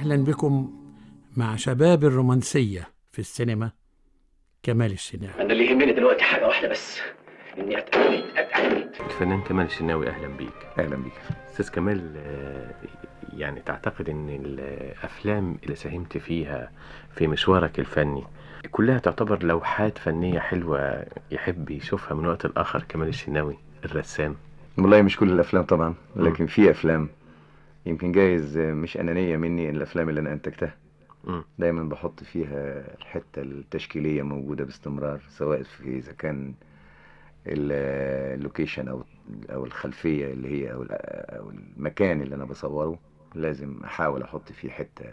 أهلا بكم مع شباب الرومانسية في السينما كمال الشناوي أنا اللي يهمني دلوقتي حاجة واحدة بس إني أتأكد أتأكد الفنان كمال الشناوي أهلا بيك أهلا بيك أستاذ كمال آه، يعني تعتقد إن الأفلام اللي ساهمت فيها في مشوارك الفني كلها تعتبر لوحات فنية حلوة يحب يشوفها من وقت لآخر كمال الشناوي الرسام والله مش كل الأفلام طبعا لكن في أفلام يمكن جايز مش أنانية مني ان الأفلام اللي أنا أنتجتها دايما بحط فيها الحتة التشكيلية موجودة باستمرار سواء في إذا كان اللوكيشن أو أو الخلفية اللي هي أو المكان اللي أنا بصوره لازم أحاول أحط فيه حتة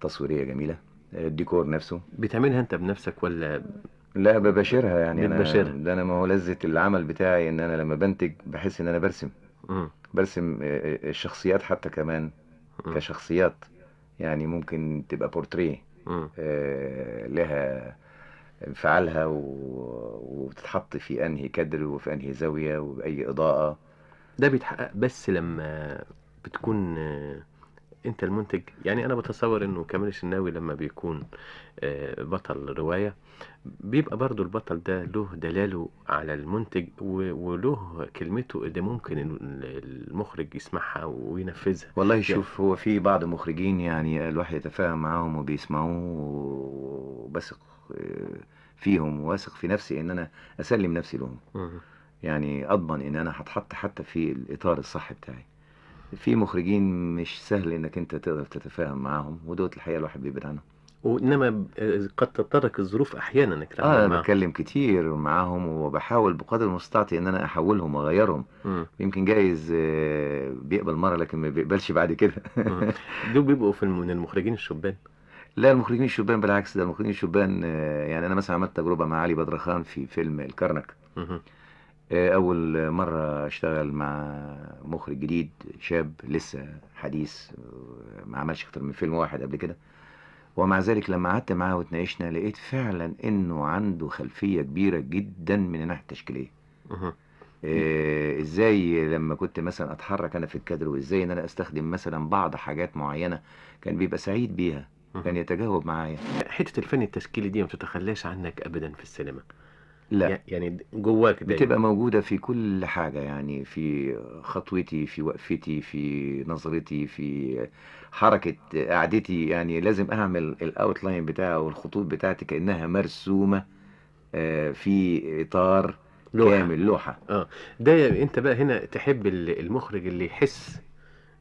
تصويرية جميلة الديكور نفسه بتعملها أنت بنفسك ولا لا بباشرها يعني بتباشرها. أنا ده أنا ما هو لذة العمل بتاعي إن أنا لما بنتج بحس إن أنا برسم برسم آه، آه، الشخصيات حتى كمان م. كشخصيات يعني ممكن تبقى بورتريه آه لها انفعالها و... وتتحط في انهي كدر وفي انهي زاويه وباي اضاءه ده بيتحقق بس لما بتكون انت المنتج يعني انا بتصور انه كمال الشناوي لما بيكون آه، بطل رواية بيبقى برضو البطل ده له دلاله على المنتج وله كلمته اللي ممكن المخرج يسمعها وينفذها والله يعني شوف هو في بعض مخرجين يعني الواحد يتفاهم معاهم وبيسمعوه وبثق آه، فيهم واثق في نفسي ان انا اسلم نفسي لهم يعني اضمن ان انا هتحط حتى في الاطار الصح بتاعي في مخرجين مش سهل انك انت تقدر تتفاهم معاهم ودول الحقيقه الواحد بيبعد عنهم وانما قد تضطرك الظروف احيانا انك اه انا بتكلم كتير معاهم وبحاول بقدر المستطاع ان انا احولهم واغيرهم يمكن جايز آه، بيقبل مره لكن ما بيقبلش بعد كده دول بيبقوا في من المخرجين الشبان لا المخرجين الشبان بالعكس ده المخرجين الشبان آه، يعني انا مثلا عملت تجربه مع علي بدرخان في فيلم الكرنك آه، اول مره اشتغل مع مخرج جديد شاب لسه حديث آه، ما عملش اكتر من فيلم واحد قبل كده ومع ذلك لما قعدت معاه وتناقشنا لقيت فعلا انه عنده خلفيه كبيره جدا من الناحيه التشكيليه آه، ازاي لما كنت مثلا اتحرك انا في الكادر وازاي ان انا استخدم مثلا بعض حاجات معينه كان بيبقى سعيد بيها كان يتجاوب معايا حته الفن التشكيلي دي ما بتتخلاش عنك ابدا في السينما لا يعني جواك دايما بتبقى موجودة في كل حاجة يعني في خطوتي في وقفتي في نظرتي في حركة قعدتي يعني لازم أعمل الأوتلاين بتاعي والخطوط بتاعتي كأنها مرسومة آه، في إطار لوحة. كامل لوحة اه ده يعني أنت بقى هنا تحب المخرج اللي يحس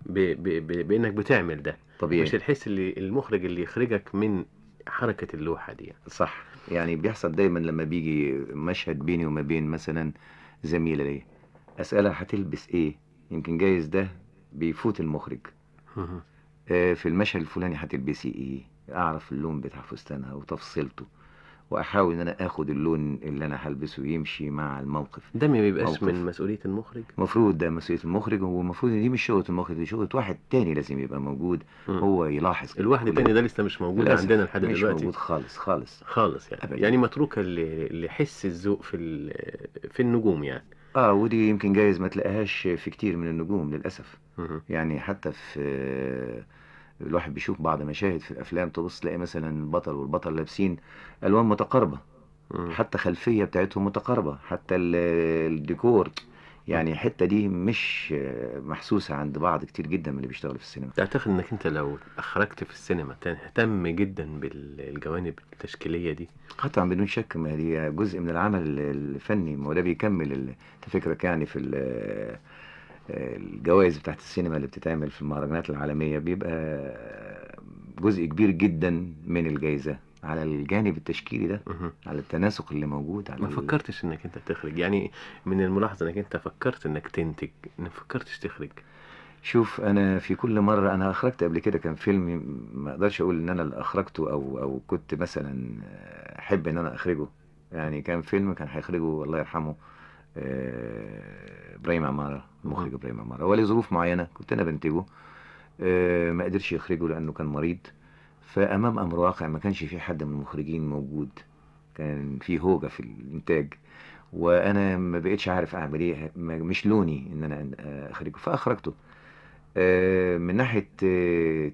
ب... ب... ب... بأنك بتعمل ده طبيعي مش الحس اللي المخرج اللي يخرجك من حركه اللوحه دي صح يعني بيحصل دايما لما بيجي مشهد بيني وما بين مثلا زميله لي اسالها هتلبس ايه يمكن جايز ده بيفوت المخرج آه في المشهد الفلاني هتلبسي ايه اعرف اللون بتاع فستانها وتفصيلته واحاول ان انا اخد اللون اللي انا هلبسه يمشي مع الموقف ده ما بيبقاش من مسؤوليه المخرج المفروض ده مسؤوليه المخرج هو المفروض ان دي مش شغله المخرج دي شغله واحد تاني لازم يبقى موجود م. هو يلاحظ الواحد التاني ده لسه مش موجود عندنا لحد دلوقتي مش موجود خالص خالص خالص يعني أبقى. يعني متروكه لحس الذوق في في النجوم يعني اه ودي يمكن جايز ما تلاقيهاش في كتير من النجوم للاسف م. يعني حتى في الواحد بيشوف بعض مشاهد في الافلام تبص تلاقي مثلا البطل والبطل لابسين الوان متقاربه حتى خلفيه بتاعتهم متقاربه حتى الديكور يعني الحته دي مش محسوسه عند بعض كتير جدا من اللي بيشتغلوا في السينما تعتقد انك انت لو اخرجت في السينما تهتم جدا بالجوانب التشكيليه دي قطعا بدون شك ما هي جزء من العمل الفني ما هو ده بيكمل فكرك يعني في الجوائز بتاعت السينما اللي بتتعمل في المهرجانات العالمية بيبقى جزء كبير جدا من الجائزة على الجانب التشكيلي ده على التناسق اللي موجود على ما فكرتش انك انت تخرج يعني من الملاحظة انك انت فكرت انك تنتج ما فكرتش تخرج شوف انا في كل مرة انا اخرجت قبل كده كان فيلم ما اقدرش اقول ان انا اللي اخرجته او او كنت مثلا احب ان انا اخرجه يعني كان فيلم كان هيخرجه الله يرحمه آه، ابراهيم عماره المخرج ابراهيم عماره هو لظروف معينه كنت انا بنتجه آه، ما قدرش يخرجه لانه كان مريض فامام امر واقع ما كانش في حد من المخرجين موجود كان في هوجه في الانتاج وانا ما بقتش عارف اعمل ايه مش لوني ان انا اخرجه فاخرجته آه، من ناحيه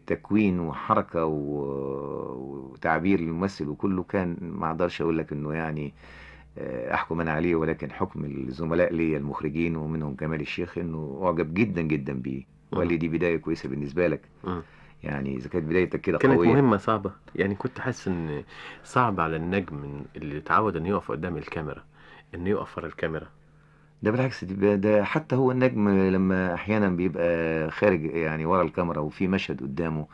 تكوين وحركه وتعبير الممثل وكله كان ما اقدرش اقول لك انه يعني آه، احكم انا عليه ولكن حكم الزملاء لي المخرجين ومنهم كمال الشيخ انه اعجب جدا جدا بيه آه. وقال لي دي بدايه كويسه بالنسبه لك آه. يعني اذا كانت بدايتك كده قويه كانت مهمه صعبه يعني كنت حاسس ان صعب على النجم اللي اتعود انه يقف قدام الكاميرا انه يقف ورا الكاميرا ده بالعكس ده حتى هو النجم لما احيانا بيبقى خارج يعني ورا الكاميرا وفي مشهد قدامه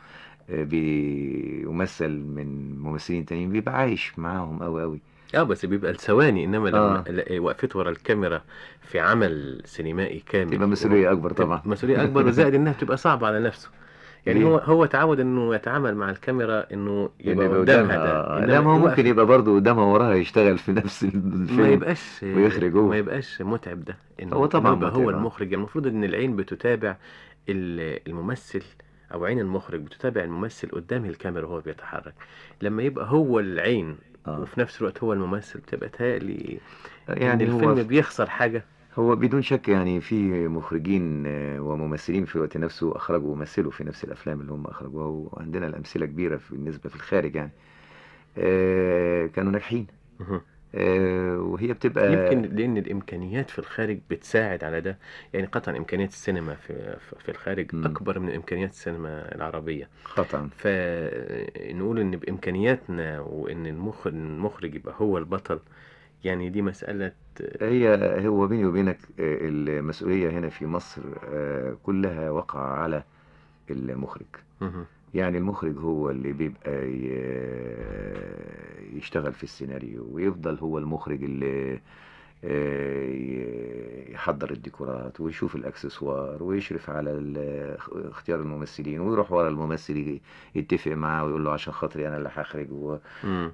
بيمثل من ممثلين تانيين بيبقى عايش معاهم قوي قوي اه بس بيبقى لثواني انما لما آه. إيه، وقفت ورا الكاميرا في عمل سينمائي كامل تبقى مسؤوليه اكبر طبعا مسؤوليه اكبر وزائد انها بتبقى صعبه على نفسه يعني هو هو تعود انه يتعامل مع الكاميرا انه يبقى قدامها ده آه، لا ما هو ممكن يبقى برضه قدامها وراها يشتغل في نفس الفيلم ما يبقاش ويخرج هو ما يبقاش متعب ده إنه هو طبعا يبقى هو آه. المخرج المفروض ان العين بتتابع الممثل او عين المخرج بتتابع الممثل قدام الكاميرا وهو بيتحرك لما يبقى هو العين آه. وفي نفس الوقت هو الممثل بتبقى تهيألي يعني الفيلم هو... بيخسر حاجة هو بدون شك يعني في مخرجين آه، وممثلين في الوقت نفسه أخرجوا ومثلوا في نفس الأفلام اللي هم أخرجوها وعندنا الأمثلة كبيرة بالنسبة في الخارج يعني آه، كانوا ناجحين آه، وهي بتبقى يمكن لان الامكانيات في الخارج بتساعد على ده يعني قطعا امكانيات السينما في في الخارج م. اكبر من امكانيات السينما العربيه قطعا فنقول آه، ان بامكانياتنا وان المخرج المخرج يبقى هو البطل يعني دي مساله آه، هي هو بيني وبينك المسؤوليه هنا في مصر كلها وقع على المخرج يعني المخرج هو اللي بيبقى يشتغل في السيناريو ويفضل هو المخرج اللي آه، يحضر الديكورات ويشوف الاكسسوار ويشرف على اختيار الممثلين ويروح ورا الممثل يتفق معاه ويقول له عشان خاطري انا اللي هخرج و...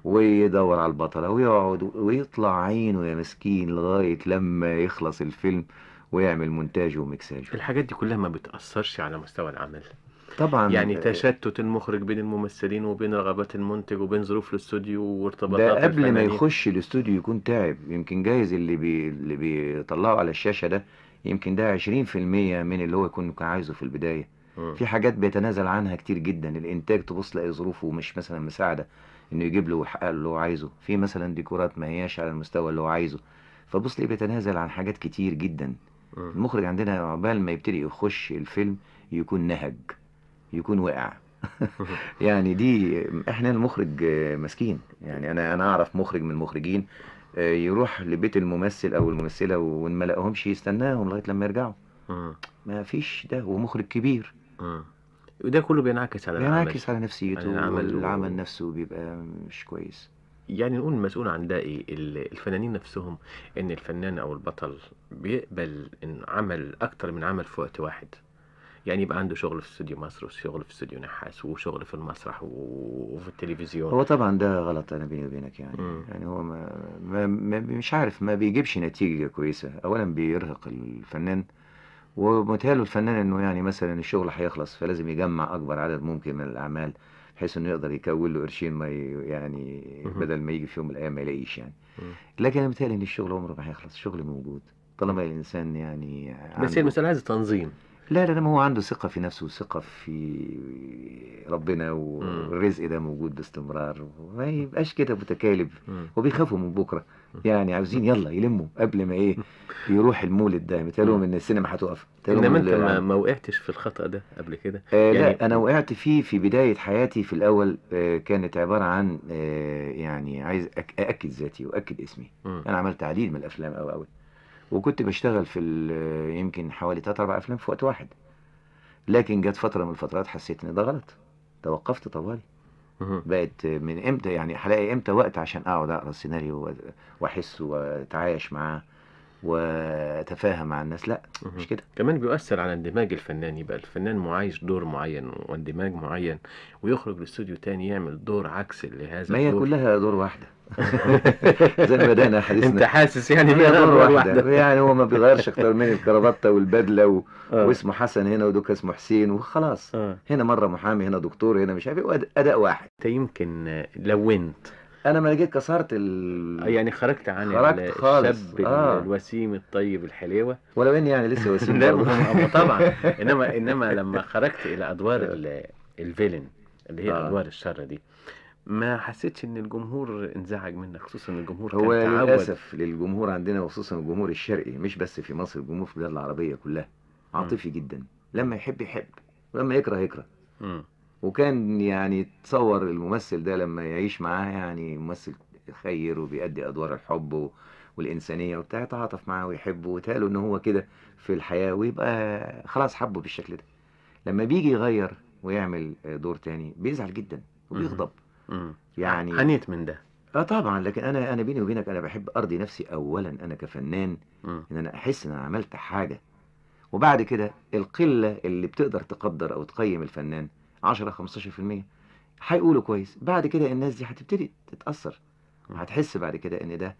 ويدور على البطله ويقعد ويطلع عينه يا مسكين لغايه لما يخلص الفيلم ويعمل مونتاج ومكساج الحاجات دي كلها ما بتاثرش على مستوى العمل طبعا يعني آه، تشتت المخرج بين الممثلين وبين رغبات المنتج وبين ظروف الاستوديو وارتباطات ده قبل ما يخش الاستوديو يكون تعب يمكن جايز اللي بي اللي بيطلعه على الشاشه ده يمكن ده 20% من اللي هو يكون كان عايزه في البدايه م. في حاجات بيتنازل عنها كتير جدا الانتاج تبص لاقي ظروفه مش مثلا مساعده انه يجيب له ويحقق اللي هو عايزه في مثلا ديكورات ما هياش على المستوى اللي هو عايزه فبص ليه بيتنازل عن حاجات كتير جدا م. المخرج عندنا عقبال ما يبتدي يخش الفيلم يكون نهج يكون وقع يعني دي احنا المخرج مسكين يعني انا انا اعرف مخرج من المخرجين آه، يروح لبيت الممثل او الممثله وان ما لقاهمش يستناهم لغايه لما يرجعوا آه. ما فيش ده ومخرج كبير آه. وده كله بينعكس على العمل بينعكس على نفسيته والعمل, والعمل نفسه بيبقى مش كويس يعني نقول المسؤول عن ده ايه الفنانين نفسهم ان الفنان او البطل بيقبل ان عمل اكتر من عمل في وقت واحد يعني يبقى عنده شغل في استوديو مصر وشغل في استوديو نحاس وشغل في المسرح وفي التلفزيون هو طبعا ده غلط انا بيني وبينك يعني مم. يعني هو ما, ما, مش عارف ما بيجيبش نتيجه كويسه اولا بيرهق الفنان ومتهيأله الفنان انه يعني مثلا الشغل هيخلص فلازم يجمع اكبر عدد ممكن من الاعمال بحيث انه يقدر يكون له قرشين ما يعني بدل ما يجي في يوم من الايام ما يلاقيش يعني لكن انا بتهيألي ان الشغل عمره ما هيخلص الشغل موجود طالما الانسان يعني بس المساله عايزه تنظيم لا لا ما هو عنده ثقة في نفسه وثقة في ربنا والرزق ده موجود باستمرار وما يبقاش كده متكالب وبيخافوا من بكرة يعني عاوزين يلا يلموا قبل ما ايه يروح المولد ده مثالهم ان السينما هتقف انما انت ما, ما وقعتش في الخطأ ده قبل كده آه يعني لا انا وقعت فيه في بداية حياتي في الاول آه كانت عبارة عن آه يعني عايز أك اأكد ذاتي واكد اسمي انا عملت عديد من الافلام قوي اول وكنت بشتغل في يمكن حوالي 3 4 افلام في وقت واحد لكن جت فتره من الفترات حسيت ان ده غلط توقفت طوالي بقت من امتى يعني هلاقي امتى وقت عشان اقعد اقرا السيناريو واحس واتعايش معاه واتفاهم مع الناس لا مش كده كمان بيؤثر على اندماج الفنان يبقى الفنان معايش دور معين واندماج معين ويخرج لاستوديو تاني يعمل دور عكس لهذا ما هي كلها دور واحده زي ما بدأنا حديثنا انت حاسس يعني هي آه، مرة واحدة. يعني هو ما بيغيرش اكتر من الكرافته والبدلة و... آه. واسمه حسن هنا ودوك اسمه حسين وخلاص آه. هنا مرة محامي هنا دكتور هنا مش عارف ايه أداء واحد انت يمكن لونت انا ما جيت كسرت ال... يعني خرجت عن خرجت الشاب آه. الوسيم الطيب الحليوه ولو اني يعني لسه وسيم آه، آه، طبعا انما انما لما خرجت الى ادوار الفيلن اللي هي آه. ادوار الشر دي ما حسيتش ان الجمهور انزعج منك خصوصا الجمهور هو للاسف للجمهور عندنا وخصوصا الجمهور الشرقي مش بس في مصر الجمهور في البلاد العربيه كلها عاطفي جدا لما يحب يحب ولما يكره يكره م. وكان يعني تصور الممثل ده لما يعيش معاه يعني ممثل خير وبيأدي ادوار الحب والانسانيه وبتاع يتعاطف معاه ويحبه وتقاله ان هو كده في الحياه ويبقى خلاص حبه بالشكل ده لما بيجي يغير ويعمل دور تاني بيزعل جدا وبيغضب يعني حنيت من ده اه طبعا لكن انا انا بيني وبينك انا بحب ارضي نفسي اولا انا كفنان م. ان انا احس ان انا عملت حاجه وبعد كده القله اللي بتقدر تقدر او تقيم الفنان 10 15% هيقولوا كويس بعد كده الناس دي هتبتدي تتاثر هتحس بعد كده ان ده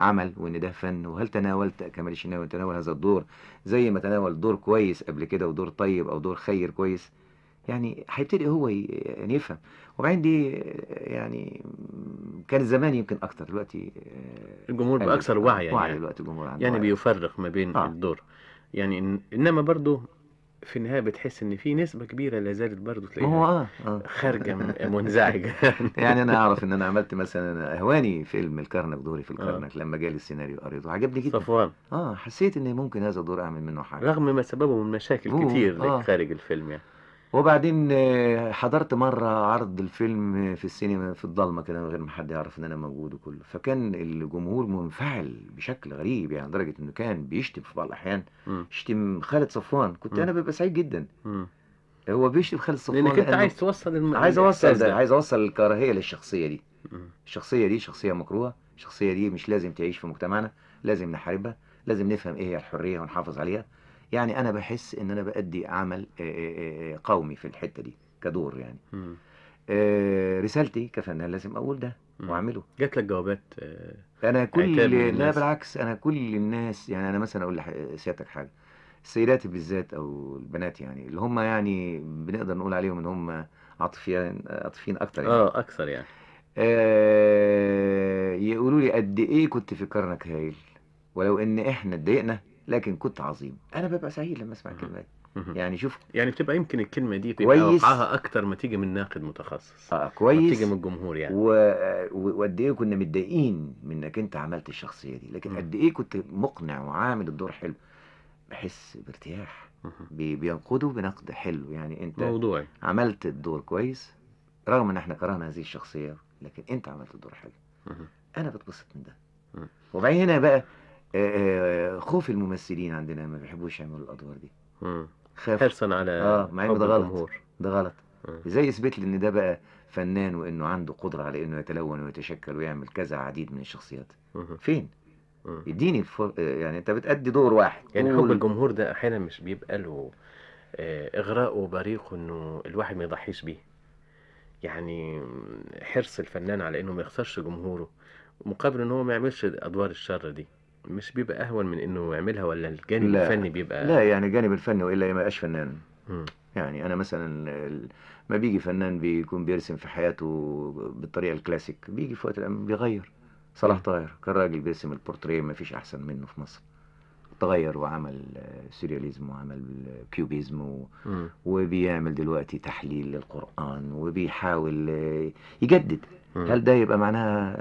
عمل وان ده فن وهل تناولت كمال الشناوي تناول هذا الدور زي ما تناول دور كويس قبل كده ودور طيب او دور خير كويس يعني هيبتدي هو يعني يفهم وبعدين دي يعني كان زمان يمكن اكثر دلوقتي آه، الجمهور بقى يعني اكثر وعيا يعني, وعي دلوقتي الجمهور عنده يعني وعي. بيفرق ما بين آه. الدور يعني إن انما برضه في النهايه بتحس ان في نسبه كبيره لا زالت برضه تلاقيها هو آه. آه. خارجه منزعجه يعني انا اعرف ان انا عملت مثلا اهواني فيلم الكرنك دوري في الكرنك آه. لما جالي السيناريو قريته عجبني جدا صفوان اه حسيت ان ممكن هذا الدور اعمل منه حاجه رغم ما سببه من مشاكل كتير آه. خارج الفيلم يعني وبعدين آه، حضرت مرة عرض الفيلم في السينما في الضلمة كده من غير ما حد يعرف ان انا موجود وكله فكان الجمهور منفعل بشكل غريب يعني لدرجة انه كان بيشتم في بعض الاحيان يشتم خالد صفوان كنت م. انا ببقى سعيد جدا م. هو بيشتم خالد صفوان لانك انت عايز توصل الم... عايز اوصل ده عايز اوصل الكراهية للشخصية دي م. الشخصية دي شخصية مكروهة الشخصية دي مش لازم تعيش في مجتمعنا لازم نحاربها لازم نفهم ايه هي الحرية ونحافظ عليها يعني انا بحس ان انا بادي عمل قومي في الحته دي كدور يعني رسالتي كفنان لازم اقول ده واعمله جات لك جوابات انا كل لا بالعكس انا كل الناس يعني انا مثلا اقول لسيادتك حاجه السيدات بالذات او البنات يعني اللي هم يعني بنقدر نقول عليهم ان هم عاطفيين عاطفيين اكتر يعني اه اكثر يعني آه يقولوا لي قد ايه كنت في كرنك هايل ولو ان احنا اتضايقنا لكن كنت عظيم انا ببقى سعيد لما اسمع الكلمه دي يعني شوف يعني بتبقى يمكن الكلمه دي تبقى كويس وقعها اكتر ما تيجي من ناقد متخصص اه كويس تيجي من الجمهور يعني وقد ايه كنا متضايقين منك انت عملت الشخصيه دي لكن قد ايه كنت مقنع وعامل الدور حلو بحس بارتياح بينقده بنقد حلو يعني انت موضوعي عملت الدور كويس رغم ان احنا كرهنا هذه الشخصيه لكن انت عملت الدور حلو انا بتبسط من ده وبعدين هنا بقى آه، آه، خوف الممثلين عندنا ما بيحبوش يعملوا الادوار دي خاف حرصا على اه مع ان ده غلط ده غلط ازاي اثبت لي ان ده بقى فنان وانه عنده قدره على انه يتلون ويتشكل ويعمل كذا عديد من الشخصيات فين اديني الفر... آه، يعني انت بتأدي دور واحد يعني حب الجمهور ده احيانا مش بيبقى له اغراء وبريق انه الواحد ما يضحيش بيه يعني حرص الفنان على انه ما يخسرش جمهوره مقابل ان هو ما يعملش ادوار الشر دي مش بيبقى اهون من انه يعملها ولا الجانب لا الفني بيبقى لا يعني الجانب الفني والا ما يبقاش فنان م. يعني انا مثلا ما بيجي فنان بيكون بيرسم في حياته بالطريقه الكلاسيك بيجي في وقت بيغير صلاح طاهر كان راجل بيرسم البورتريه ما فيش احسن منه في مصر تغير وعمل سيرياليزم وعمل كيوبيزم و... وبيعمل دلوقتي تحليل للقرآن وبيحاول يجدد م. هل ده يبقى معناها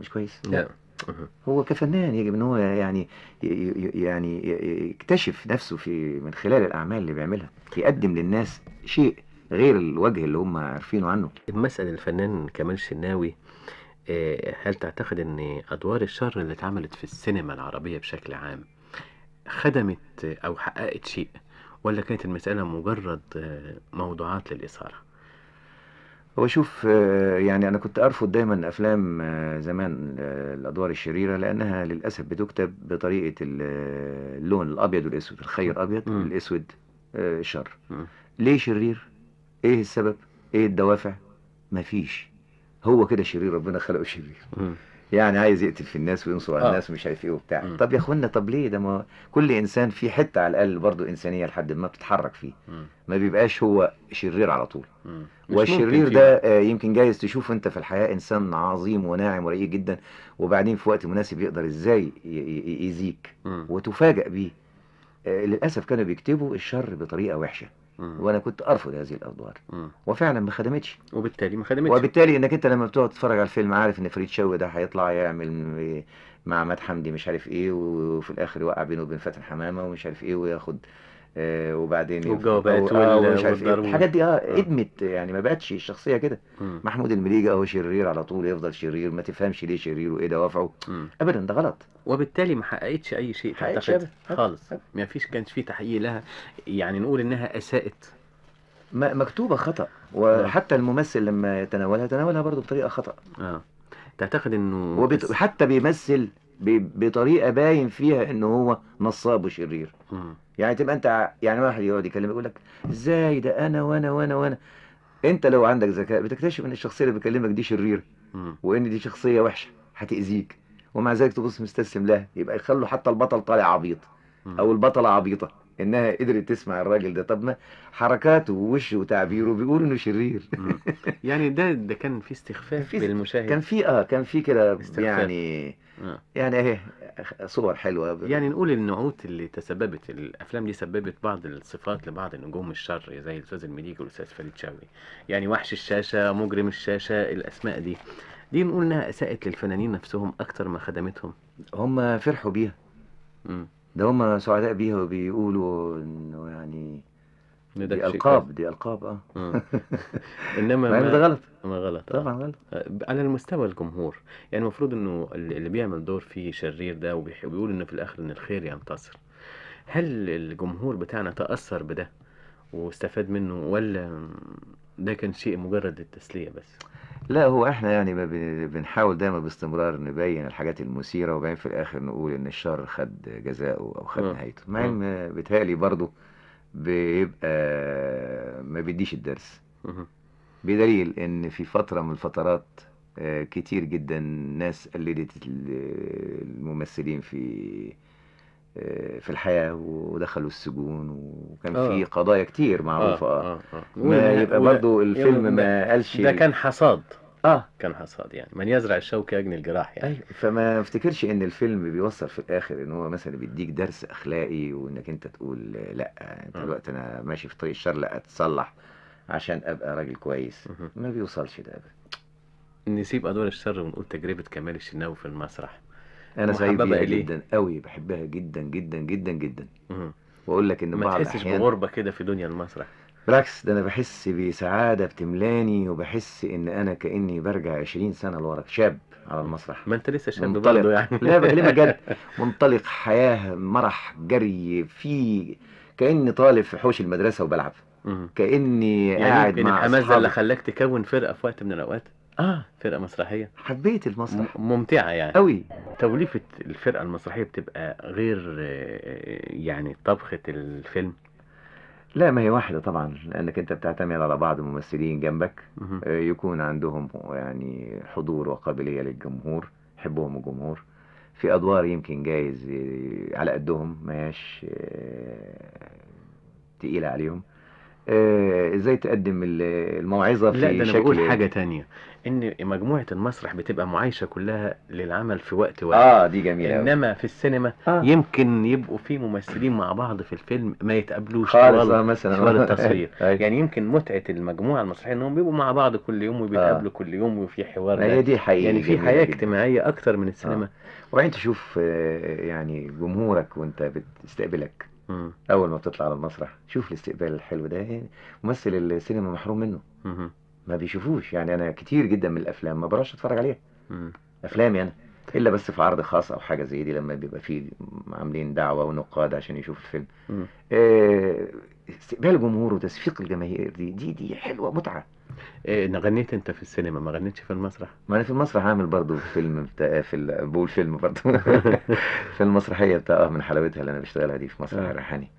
مش كويس؟ لا هو كفنان يجب ان هو يعني يعني يكتشف نفسه في من خلال الاعمال اللي بيعملها يقدم للناس شيء غير الوجه اللي هم عارفينه عنه مثلا الفنان كمال شناوي آه، هل تعتقد ان ادوار الشر اللي اتعملت في السينما العربيه بشكل عام خدمت او حققت شيء ولا كانت المساله مجرد آه، موضوعات للاثاره هو شوف آه، يعني انا كنت ارفض دايما افلام آه، زمان آه، الادوار الشريره لانها للاسف بتكتب بطريقه اللون الابيض والاسود الخير ابيض الاسود شر ليه شرير ايه السبب ايه الدوافع مفيش هو كده شرير ربنا خلقه شرير يعني عايز يقتل في الناس وينصب على آه. الناس ومش عارف ايه وبتاع م. طب يا اخوانا طب ليه ده ما كل انسان في حته على الاقل برضه انسانيه لحد ما بتتحرك فيه م. ما بيبقاش هو شرير على طول والشرير ده آه يمكن جايز تشوف انت في الحياه انسان عظيم وناعم ورقيق جدا وبعدين في وقت مناسب يقدر ازاي يأذيك وتفاجئ بيه آه، للاسف كانوا بيكتبوا الشر بطريقه وحشه مم. وانا كنت ارفض هذه الادوار وفعلا ما خدمتش وبالتالي ما خدمتش وبالتالي انك انت لما بتقعد تتفرج على الفيلم عارف ان فريد شوقي ده هيطلع يعمل مع عماد حمدي مش عارف ايه وفي الاخر يوقع بينه وبين فاتن حمامه ومش عارف ايه وياخد آه، وبعدين والجوابات إيه. والضرب الحاجات دي آه،, اه ادمت يعني ما بقتش الشخصيه كده محمود المليجي اهو شرير على طول يفضل شرير ما تفهمش ليه شرير وايه دوافعه ابدا ده غلط وبالتالي ما حققتش اي شيء تعتقد خالص ما فيش كانش في تحقيق لها يعني نقول انها اساءت مكتوبه خطا آه. وحتى الممثل لما تناولها تناولها برضه بطريقه خطا اه تعتقد انه وبت... حتى بيمثل بطريقه باين فيها ان هو نصاب وشرير يعني تبقى انت يعني واحد يقعد يكلمك يقول لك ازاي ده انا وانا وانا وانا انت لو عندك ذكاء بتكتشف ان الشخصيه اللي بيكلمك دي شريره وان دي شخصيه وحشه هتاذيك ومع ذلك تبص مستسلم لها يبقى يخلوا حتى البطل طالع عبيط او البطله عبيطه انها قدرت تسمع الراجل ده طب ما حركاته ووشه وتعبيره بيقول انه شرير يعني ده ده كان في استخفاف في بالمشاهد كان في اه كان في كده يعني آه. يعني اهي صور حلوه بال... يعني نقول النعوت اللي تسببت الافلام دي سببت بعض الصفات لبعض نجوم الشر زي الاستاذ المليجي والاستاذ فريد شوقي يعني وحش الشاشه مجرم الشاشه الاسماء دي دي نقول انها اساءت للفنانين نفسهم اكتر ما خدمتهم هم فرحوا بيها امم ده هم سعداء بيها وبيقولوا انه يعني دي القاب دي القاب اه, آه. انما ما ده غلط ما غلط آه. طبعا غلط آه، على المستوى الجمهور يعني المفروض انه اللي بيعمل دور فيه شرير ده وبيقول انه في الاخر ان الخير ينتصر هل الجمهور بتاعنا تاثر بده واستفاد منه ولا ده كان شيء مجرد التسلية بس لا هو احنا يعني بنحاول دايما باستمرار نبين الحاجات المثيره وبعدين في الاخر نقول ان الشر خد جزاءه او خد آه. نهايته مع ان آه. بيتهيألي برضه بيبقى ما بيديش الدرس بدليل ان في فتره من الفترات آه، كتير جدا ناس قلدت الممثلين في آه، في الحياه ودخلوا السجون وكان آه. في قضايا كتير معروفه اه, آه. آه. ما يبقى برضو الفيلم ما قالش ده كان حصاد اه كان حصاد يعني من يزرع الشوك يجني الجراح يعني أيوة. فما افتكرش ان الفيلم بيوصل في الاخر ان هو مثلا بيديك درس اخلاقي وانك انت تقول لا انت آه. دلوقتي انا ماشي في طريق الشر لا اتصلح عشان ابقى راجل كويس ما بيوصلش ده ابدا نسيب ادوار الشر ونقول تجربه كمال الشناوي في المسرح انا سعيد بيها جدا قوي بحبها جدا جدا جدا جدا واقول لك ان بعض ما تحسش بغربه كده في دنيا المسرح بالعكس ده انا بحس بسعاده بتملاني وبحس ان انا كاني برجع 20 سنه لورا شاب على المسرح ما انت لسه شاب برضه يعني لا بكلمك جد منطلق حياه مرح جري في كاني طالب في حوش المدرسه وبلعب كاني يعني قاعد مع الحماس اللي خلاك تكون فرقه في وقت من الاوقات اه فرقه مسرحيه حبيت المسرح ممتعه يعني قوي توليفه الفرقه المسرحيه بتبقى غير آه، يعني طبخه الفيلم لا ما هي واحدة طبعا لأنك أنت بتعتمد على بعض الممثلين جنبك آه، يكون عندهم يعني حضور وقابلية للجمهور يحبهم الجمهور في أدوار يمكن جايز آه، على قدهم ما هياش تقيلة عليهم آه، ازاي تقدم الموعظه في لا ده انا شكل بقول حاجه تانية ان مجموعه المسرح بتبقى معايشه كلها للعمل في وقت واحد اه دي جميله انما في السينما آه. يمكن يبقوا في ممثلين مع بعض في الفيلم ما يتقابلوش خالص آه مثلا طوال التصوير أيوة. يعني يمكن متعه المجموعه المسرحيه انهم بيبقوا مع بعض كل يوم وبيتقابلوا آه. كل يوم وفي حوار هي دي حقيقه يعني في حياه اجتماعيه اكتر من السينما آه. وبعدين تشوف آه، يعني جمهورك وانت بتستقبلك مم. اول ما بتطلع على المسرح شوف الاستقبال الحلو ده ممثل السينما محروم منه مم. ما بيشوفوش يعني انا كتير جدا من الافلام ما بروحش اتفرج عليها مم. افلامي انا طيب. الا بس في عرض خاص او حاجه زي دي لما بيبقى فيه عاملين دعوه ونقاد عشان يشوفوا الفيلم آه، استقبال الجمهور وتصفيق الجماهير دي دي دي حلوه متعه إيه غنيت انت في السينما ما غنيتش في المسرح ما انا في المسرح هعمل برضو فيلم بتاع في بقول فيلم برضو في المسرحيه بتاع آه، من حلاوتها اللي انا بشتغلها دي في مسرح آه. الريحاني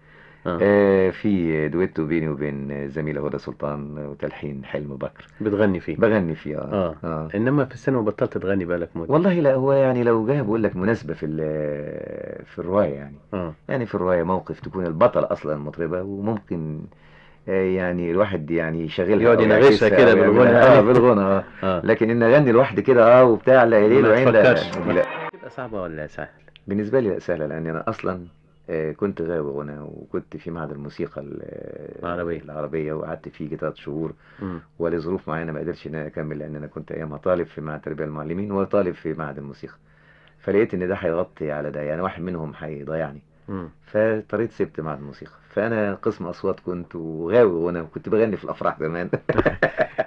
آه. آه في دويتو بيني وبين زميله هدى سلطان وتلحين حلم بكر بتغني فيه بغني فيه آه. آه. آه. انما في السينما بطلت تغني بالك مدة والله لا هو يعني لو جاي بقول لك مناسبه في في الروايه يعني آه. يعني في الروايه موقف تكون البطل اصلا مطربه وممكن آه، يعني الواحد يعني يشغلها يقعد ينغشها كده بالغنى اه بالغنى آه. اه لكن ان اغني لوحدي كده اه وبتاع لا ليل وعين لا تبقى صعبه ولا سهل بالنسبه لي لا سهله لان انا اصلا آه، كنت غاوي غنى وكنت في معهد الموسيقى العربية العربية وقعدت فيه ثلاث شهور ولظروف معينة ما قدرتش ان انا اكمل لان انا كنت ايامها طالب في معهد التربية المعلمين وطالب في معهد الموسيقى فلقيت ان ده هيغطي على ده يعني واحد منهم هيضيعني فاضطريت سبت معهد الموسيقى فانا قسم اصوات كنت وغاوي غنى وكنت بغني في الافراح زمان